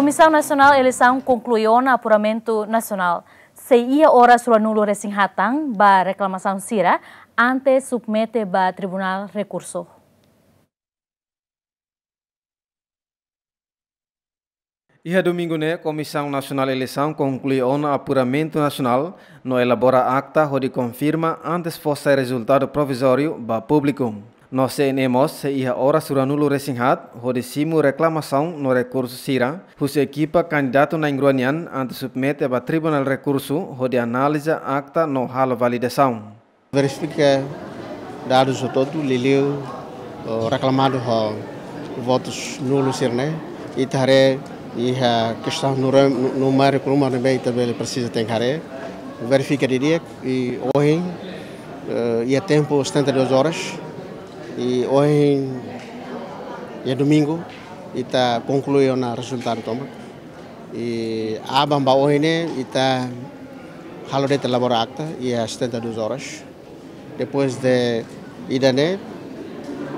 Comissão Nacional Eleição concluiu no apuramento nacional. se Seia ora sua nulo recém ba reclamação sira ante submete ba tribunal recurso. Ia domingo né, Comissão Nacional Eleição concluiu no apuramento nacional, no elabora acta de confirma antes fosse resultado provisório ba público. Nós temos se ia ora suranulu resinghat, simu reclamação no recurso sira, whose equipa candidato na ingruanian ante submete para tribunal recurso, hode analisa acta no hal validação. Verifica dados o todo, liliu, reclamado ho, votos nulos sirne, E tare, e a questão número o número também precisa ter care. Verifica dia e hoje, eh, e a tempo 72 horas, e hoje é domingo e está concluído na resultado toma. E a bamba hoje né está halo de elaborar acta e é às 72 horas. Depois de ida né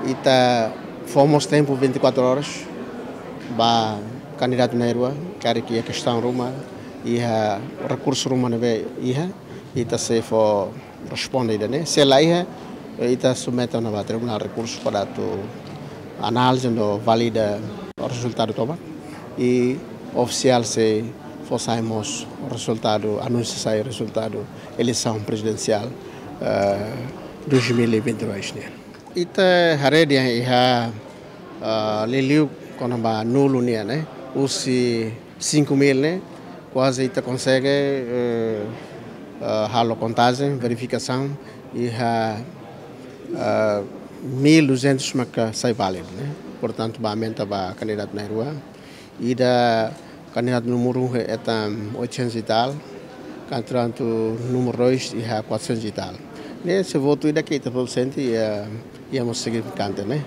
está fomos tempo 24 horas para candidato na rua, quer que é questão ruma e a recurso ruma neve e está se for responde né. Se é lá é eh, ita sometem a tribunal recurso para a análise do valida o resultado toma e oficial se forçarmos o resultado, anuncia o resultado eleição presidencial uh, 2022. Ita haredia iha uh, eh, liliu quando ba nulo nia, né? Os 5 mil, né? Quase ita consegue uh, eh, uh, halo contagem, verificação e uh, 1.200 ah, maka sai válido, né? Portanto, ba aumenta ba candidato na rua. E da candidato número 1 um é tam 800 e tal, o número 2 é 400 e tal. Nesse voto, ainda que 80% é, é muito significante, né?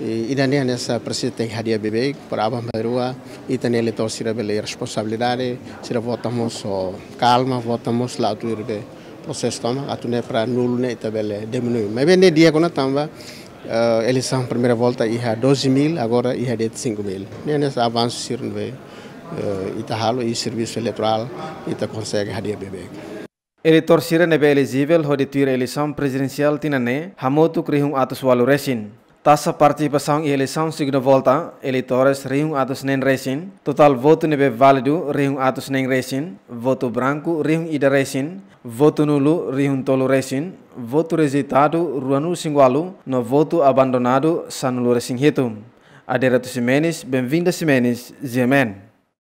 E ida nessa precisa tem hadia bebê, para a rua, e também eleitor se rebelei responsabilidade, se votamos calma, votamos lá, tudo bem process tamba atune pra nulune itabele diminui mebe ne dia quando tamba uh, eh, eles são primeira volta ia 12 mil agora ia de 5 mil nesse avanço sirve uh, eh, itahalo e serviço eleitoral ita consegue hadia bebê. Eleitor sira nebe elegível hode tuira eleição presidencial tinane hamotu krihung atus walu resin. Tasa participação e eleição segunda volta, eleitores rihung atus nen resin. Total voto nebe válido rihung atus nen resin. Voto branco rihung ida resin. voto nulu rihunto resin, voto rejeitado ruanu singualo, no voto abandonado sanulo resin hitum. Aderato Simenes, bem-vinda